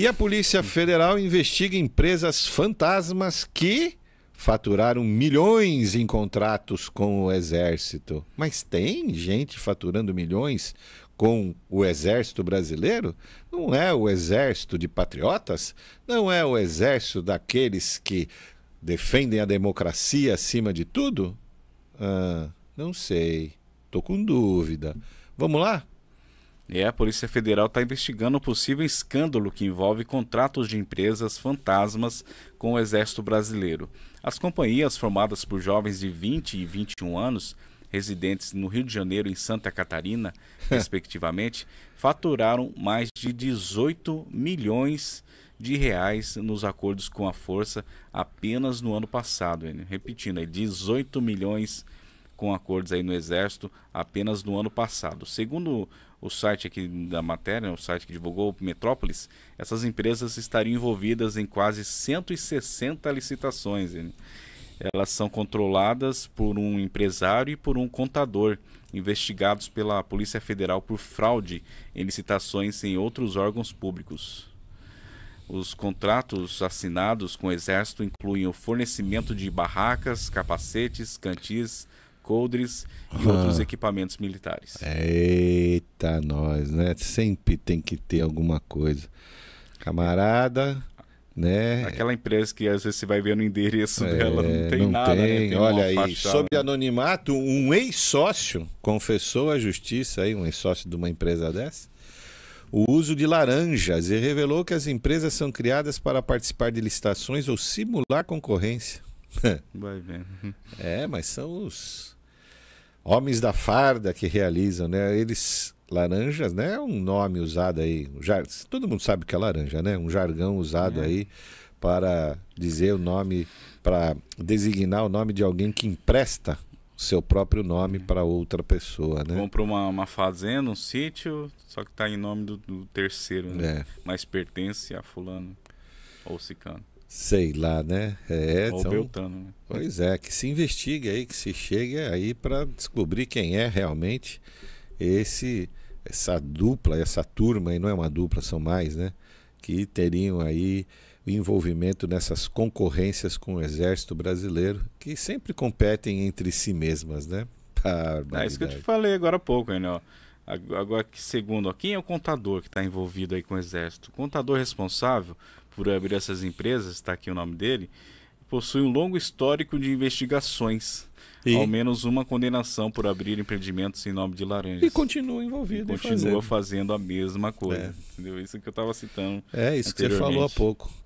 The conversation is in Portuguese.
E a Polícia Federal investiga empresas fantasmas que faturaram milhões em contratos com o Exército. Mas tem gente faturando milhões com o Exército Brasileiro? Não é o Exército de patriotas? Não é o Exército daqueles que defendem a democracia acima de tudo? Ah, não sei. Tô com dúvida. Vamos lá? É, a Polícia Federal está investigando o possível escândalo que envolve contratos de empresas fantasmas com o Exército Brasileiro. As companhias formadas por jovens de 20 e 21 anos, residentes no Rio de Janeiro e em Santa Catarina, respectivamente, faturaram mais de 18 milhões de reais nos acordos com a força apenas no ano passado. Repetindo, aí, 18 milhões de com acordos aí no Exército apenas no ano passado. Segundo o site aqui da matéria, o site que divulgou Metrópolis, essas empresas estariam envolvidas em quase 160 licitações. Elas são controladas por um empresário e por um contador, investigados pela Polícia Federal por fraude em licitações em outros órgãos públicos. Os contratos assinados com o Exército incluem o fornecimento de barracas, capacetes, cantis, coldres e outros equipamentos militares. Eita, nós, né? Sempre tem que ter alguma coisa. Camarada, né? Aquela empresa que às vezes você vai ver no endereço é, dela, não tem não nada. Tem. Né? tem Olha aí, fachada. sob anonimato, um ex-sócio confessou à justiça aí, um ex-sócio de uma empresa dessa, o uso de laranjas e revelou que as empresas são criadas para participar de licitações ou simular concorrência. Vai ver. É, mas são os Homens da Farda que realizam, né? Eles. Laranjas, né? É um nome usado aí. Jar... Todo mundo sabe que é laranja, né? Um jargão usado é. aí para dizer o nome, para designar o nome de alguém que empresta seu próprio nome é. para outra pessoa, né? Compra uma, uma, fazenda, um sítio, só que está em nome do, do terceiro, né? É. Mas pertence a fulano ou cicano sei lá, né? É, tá então, Beltano, né? Pois é, que se investigue aí, que se chegue aí para descobrir quem é realmente esse essa dupla, essa turma, e não é uma dupla, são mais, né? Que teriam aí envolvimento nessas concorrências com o Exército Brasileiro, que sempre competem entre si mesmas, né? É isso que eu te falei agora há pouco, hein, né? Agora, segundo, ó, quem é o contador que está envolvido aí com o Exército? O contador responsável por abrir essas empresas, está aqui o nome dele, possui um longo histórico de investigações. E? Ao menos uma condenação por abrir empreendimentos em nome de laranjas. E continua envolvido. E continua fazendo. fazendo. a mesma coisa. É. Entendeu? Isso que eu estava citando. É, isso que você falou há pouco.